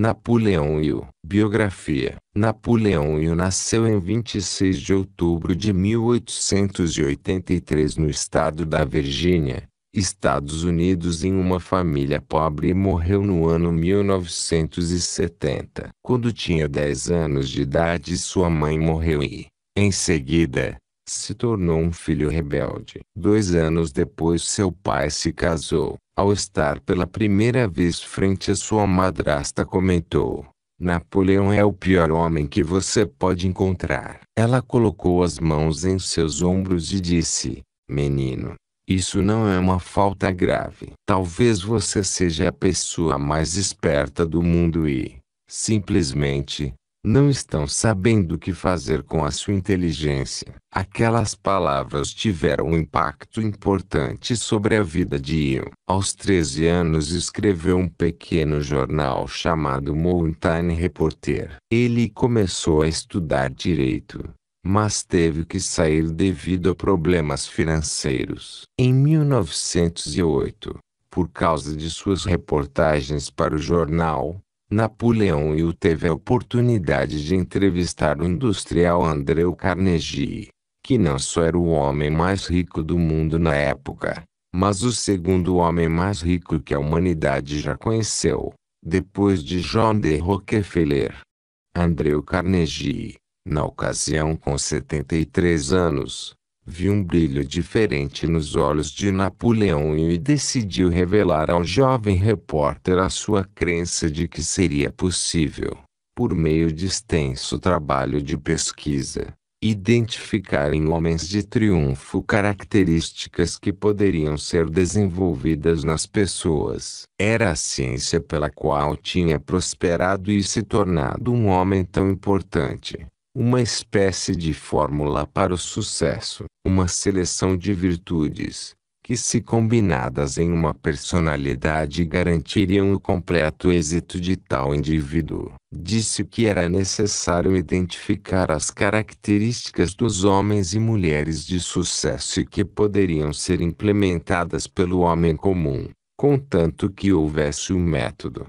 Napoleão Hill. Biografia. Napoleão Hill nasceu em 26 de outubro de 1883 no estado da Virgínia, Estados Unidos em uma família pobre e morreu no ano 1970. Quando tinha 10 anos de idade sua mãe morreu e, em seguida, se tornou um filho rebelde. Dois anos depois, seu pai se casou. Ao estar pela primeira vez frente à sua madrasta, comentou: Napoleão é o pior homem que você pode encontrar. Ela colocou as mãos em seus ombros e disse: Menino, isso não é uma falta grave. Talvez você seja a pessoa mais esperta do mundo e, simplesmente, não estão sabendo o que fazer com a sua inteligência. Aquelas palavras tiveram um impacto importante sobre a vida de Ian. Aos 13 anos escreveu um pequeno jornal chamado Mountain Reporter. Ele começou a estudar direito mas teve que sair devido a problemas financeiros. Em 1908, por causa de suas reportagens para o jornal, Napoleão Hill teve a oportunidade de entrevistar o industrial Andrew Carnegie, que não só era o homem mais rico do mundo na época, mas o segundo homem mais rico que a humanidade já conheceu, depois de John D. Rockefeller. Andrew Carnegie, na ocasião com 73 anos, viu um brilho diferente nos olhos de Napoleão e decidiu revelar ao jovem repórter a sua crença de que seria possível, por meio de extenso trabalho de pesquisa, identificar em homens de triunfo características que poderiam ser desenvolvidas nas pessoas. Era a ciência pela qual tinha prosperado e se tornado um homem tão importante uma espécie de fórmula para o sucesso, uma seleção de virtudes, que se combinadas em uma personalidade garantiriam o completo êxito de tal indivíduo. Disse que era necessário identificar as características dos homens e mulheres de sucesso e que poderiam ser implementadas pelo homem comum, contanto que houvesse um método.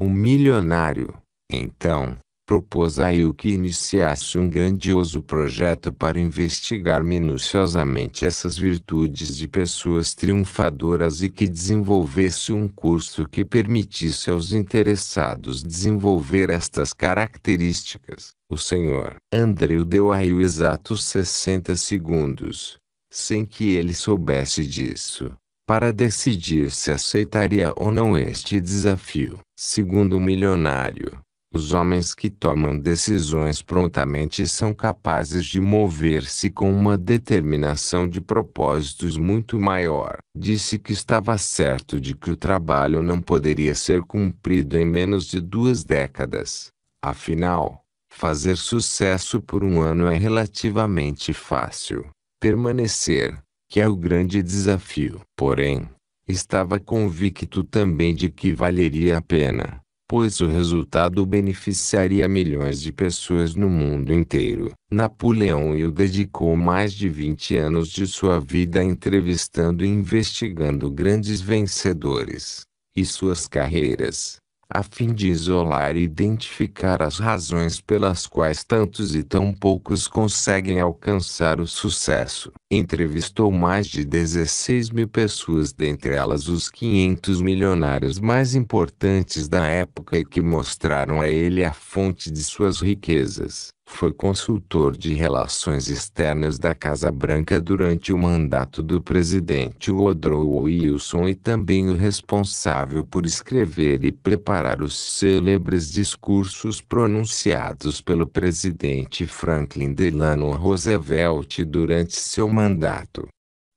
O um milionário, então, propôs a eu que iniciasse um grandioso projeto para investigar minuciosamente essas virtudes de pessoas triunfadoras e que desenvolvesse um curso que permitisse aos interessados desenvolver estas características. O senhor Andrew deu a eu exatos 60 segundos, sem que ele soubesse disso para decidir se aceitaria ou não este desafio. Segundo o milionário, os homens que tomam decisões prontamente são capazes de mover-se com uma determinação de propósitos muito maior. Disse que estava certo de que o trabalho não poderia ser cumprido em menos de duas décadas. Afinal, fazer sucesso por um ano é relativamente fácil. Permanecer, que é o grande desafio. Porém, estava convicto também de que valeria a pena pois o resultado beneficiaria milhões de pessoas no mundo inteiro. Napoleão Hill dedicou mais de 20 anos de sua vida entrevistando e investigando grandes vencedores e suas carreiras a fim de isolar e identificar as razões pelas quais tantos e tão poucos conseguem alcançar o sucesso. Entrevistou mais de 16 mil pessoas, dentre elas os 500 milionários mais importantes da época e que mostraram a ele a fonte de suas riquezas foi consultor de relações externas da Casa Branca durante o mandato do presidente Woodrow Wilson e também o responsável por escrever e preparar os célebres discursos pronunciados pelo presidente Franklin Delano Roosevelt durante seu mandato.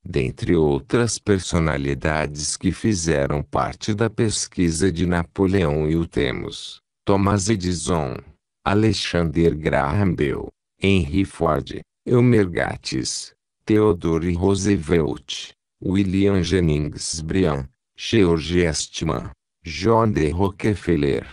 Dentre outras personalidades que fizeram parte da pesquisa de Napoleão e o temos, Thomas Edison, Alexander Graham Bell, Henry Ford, Elmer Gates, Theodore Roosevelt, William Jennings Bryan, George Eastman, John D. Rockefeller.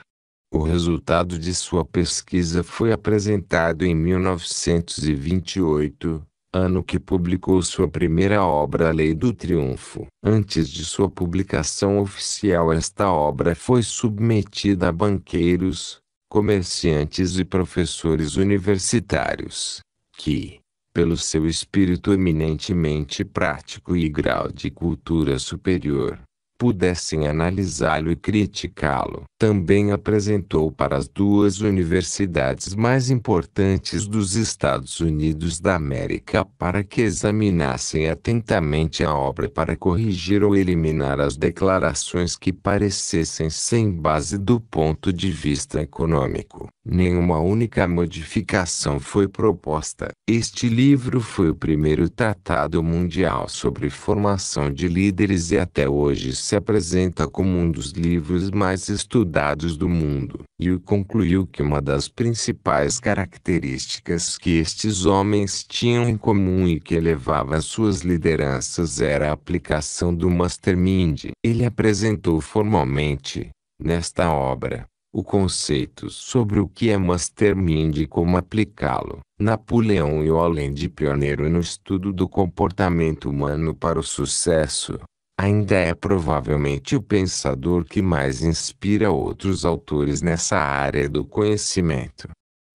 O resultado de sua pesquisa foi apresentado em 1928, ano que publicou sua primeira obra A Lei do Triunfo. Antes de sua publicação oficial, esta obra foi submetida a banqueiros, comerciantes e professores universitários, que, pelo seu espírito eminentemente prático e grau de cultura superior, pudessem analisá-lo e criticá-lo. Também apresentou para as duas universidades mais importantes dos Estados Unidos da América para que examinassem atentamente a obra para corrigir ou eliminar as declarações que parecessem sem base do ponto de vista econômico. Nenhuma única modificação foi proposta. Este livro foi o primeiro tratado mundial sobre formação de líderes e até hoje se apresenta como um dos livros mais estudados do mundo, e concluiu que uma das principais características que estes homens tinham em comum e que elevava suas lideranças era a aplicação do mastermind. Ele apresentou formalmente, nesta obra, o conceito sobre o que é mastermind e como aplicá-lo. Napoleão e de pioneiro no estudo do comportamento humano para o sucesso, ainda é provavelmente o pensador que mais inspira outros autores nessa área do conhecimento.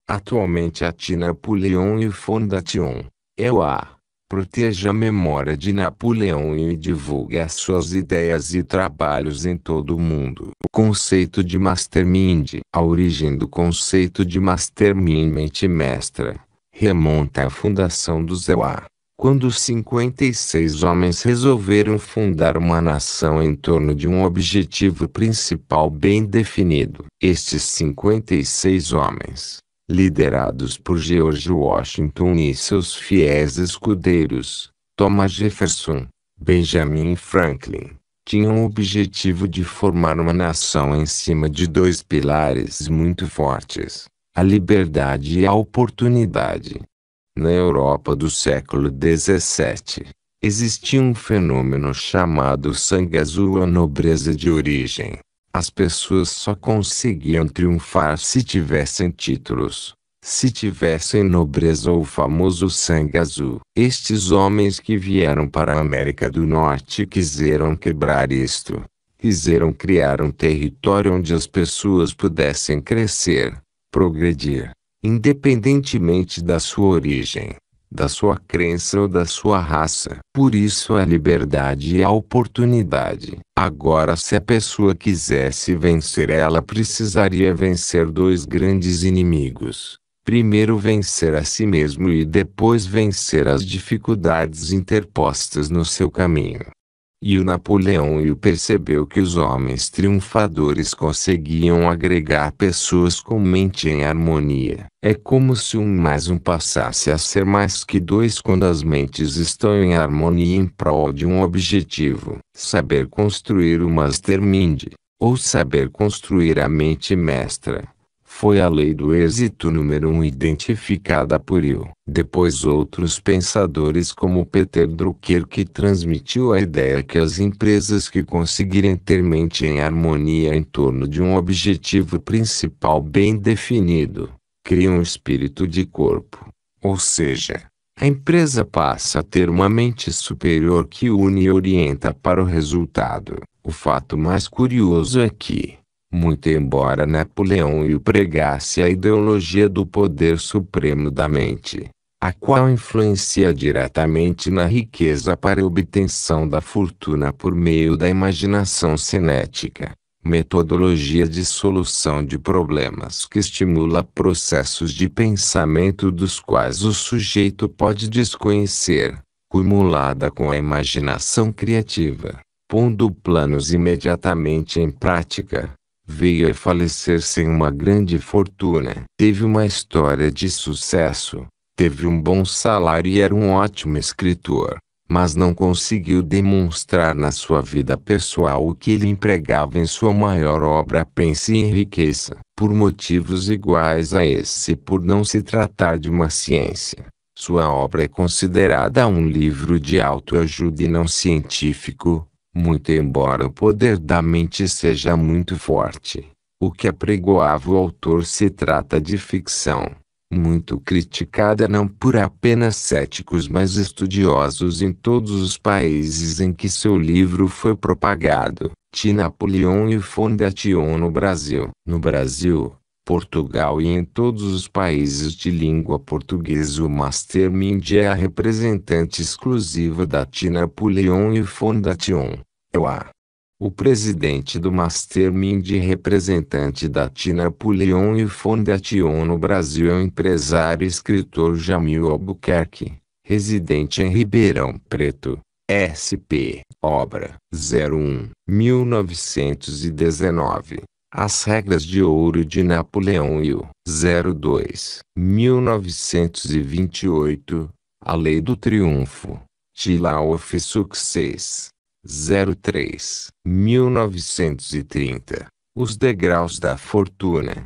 Atualmente a Ati Napoleon e Fondation, eu a, a memória de Napoleão e divulga suas ideias e trabalhos em todo o mundo. O conceito de mastermind, a origem do conceito de mastermind mente mestra, remonta à fundação do ZEUA quando 56 homens resolveram fundar uma nação em torno de um objetivo principal bem definido. Estes 56 homens, liderados por George Washington e seus fiéis escudeiros, Thomas Jefferson, Benjamin Franklin, tinham o objetivo de formar uma nação em cima de dois pilares muito fortes: a liberdade e a oportunidade na Europa do século XVII, existia um fenômeno chamado sangue azul ou nobreza de origem. As pessoas só conseguiam triunfar se tivessem títulos, se tivessem nobreza ou famoso sangue azul. Estes homens que vieram para a América do Norte quiseram quebrar isto. Quiseram criar um território onde as pessoas pudessem crescer, progredir, independentemente da sua origem, da sua crença ou da sua raça. Por isso a liberdade é a oportunidade. Agora, se a pessoa quisesse vencer, ela precisaria vencer dois grandes inimigos. Primeiro vencer a si mesmo e depois vencer as dificuldades interpostas no seu caminho. E o Napoleão percebeu que os homens triunfadores conseguiam agregar pessoas com mente em harmonia. É como se um mais um passasse a ser mais que dois quando as mentes estão em harmonia em prol de um objetivo. Saber construir o mastermind, ou saber construir a mente mestra foi a lei do êxito número um identificada por Hill. Depois outros pensadores como Peter Drucker que transmitiu a ideia que as empresas que conseguirem ter mente em harmonia em torno de um objetivo principal bem definido, criam um espírito de corpo. Ou seja, a empresa passa a ter uma mente superior que une e orienta para o resultado. O fato mais curioso é que, muito embora Napoleão o pregasse a ideologia do poder supremo da mente, a qual influencia diretamente na riqueza para obtenção da fortuna por meio da imaginação cinética, metodologia de solução de problemas que estimula processos de pensamento dos quais o sujeito pode desconhecer, cumulada com a imaginação criativa, pondo planos imediatamente em prática veio a falecer sem uma grande fortuna. Teve uma história de sucesso, teve um bom salário e era um ótimo escritor, mas não conseguiu demonstrar na sua vida pessoal o que ele empregava em sua maior obra Pense e Enriqueça. Por motivos iguais a esse, por não se tratar de uma ciência, sua obra é considerada um livro de autoajuda e não científico, muito embora o poder da mente seja muito forte, o que apregoava é o autor se trata de ficção, muito criticada não por apenas céticos mas estudiosos em todos os países em que seu livro foi propagado. T. Napoleon e Fondation no Brasil. No Brasil, Portugal e em todos os países de língua portuguesa o Mastermind é a representante exclusiva da Tina Puleon e Fondation. Eu a. O presidente do Mastermind e representante da Tina Puleon e Fondation no Brasil é o empresário e escritor Jamil Albuquerque, residente em Ribeirão Preto. SP, obra 01, 1919. As regras de ouro de Napoleão e o 02 1928, a lei do triunfo. Tilaof Success 03 1930. Os degraus da fortuna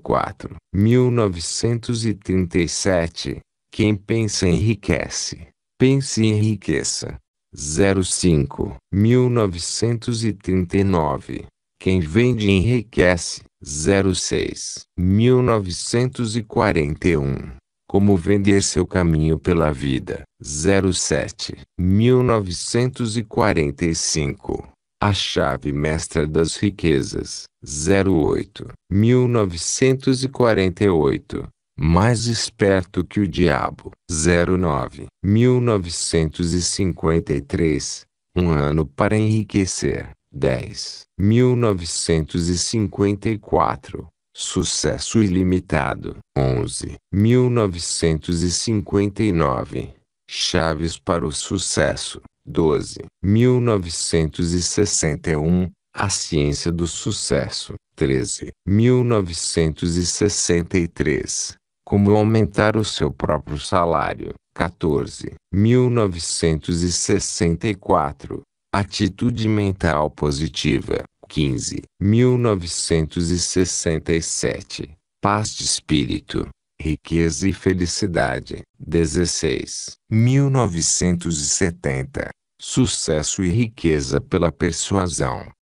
04 1937. Quem pensa enriquece. Pense e enriqueça. 05 1939 quem vende enriquece. 06. 1941. Como vender seu caminho pela vida. 07. 1945. A chave mestra das riquezas. 08. 1948. Mais esperto que o diabo. 09. 1953. Um ano para enriquecer. 10. 1954. Sucesso ilimitado. 11. 1959. Chaves para o sucesso. 12. 1961. A ciência do sucesso. 13. 1963. Como aumentar o seu próprio salário. 14. 1964. Atitude mental positiva. 15. 1967. Paz de espírito. Riqueza e felicidade. 16. 1970. Sucesso e riqueza pela persuasão.